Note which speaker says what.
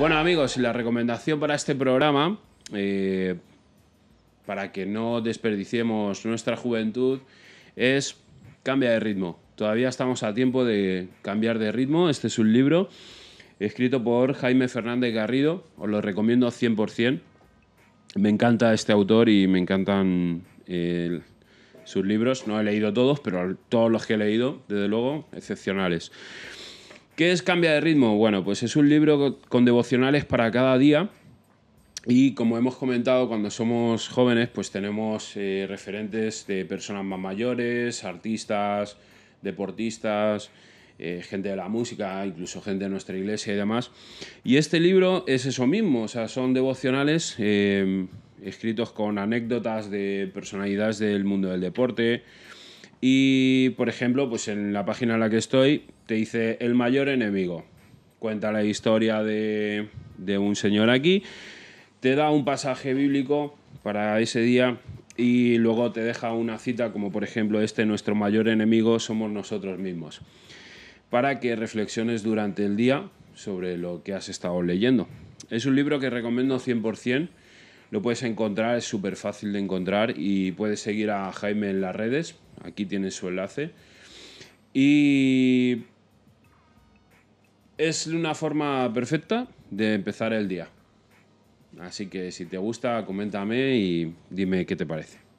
Speaker 1: Bueno, amigos, la recomendación para este programa, eh, para que no desperdiciemos nuestra juventud, es cambia de ritmo. Todavía estamos a tiempo de cambiar de ritmo. Este es un libro escrito por Jaime Fernández Garrido. Os lo recomiendo 100%. Me encanta este autor y me encantan eh, sus libros. No he leído todos, pero todos los que he leído, desde luego, excepcionales. ¿Qué es Cambia de ritmo? Bueno, pues es un libro con devocionales para cada día. Y como hemos comentado, cuando somos jóvenes, pues tenemos eh, referentes de personas más mayores, artistas, deportistas, eh, gente de la música, incluso gente de nuestra iglesia y demás. Y este libro es eso mismo, o sea, son devocionales eh, escritos con anécdotas de personalidades del mundo del deporte, y, por ejemplo, pues en la página en la que estoy, te dice el mayor enemigo. Cuenta la historia de, de un señor aquí, te da un pasaje bíblico para ese día y luego te deja una cita como por ejemplo este, nuestro mayor enemigo somos nosotros mismos, para que reflexiones durante el día sobre lo que has estado leyendo. Es un libro que recomiendo 100%, lo puedes encontrar, es súper fácil de encontrar y puedes seguir a Jaime en las redes, Aquí tiene su enlace. Y es una forma perfecta de empezar el día. Así que si te gusta, coméntame y dime qué te parece.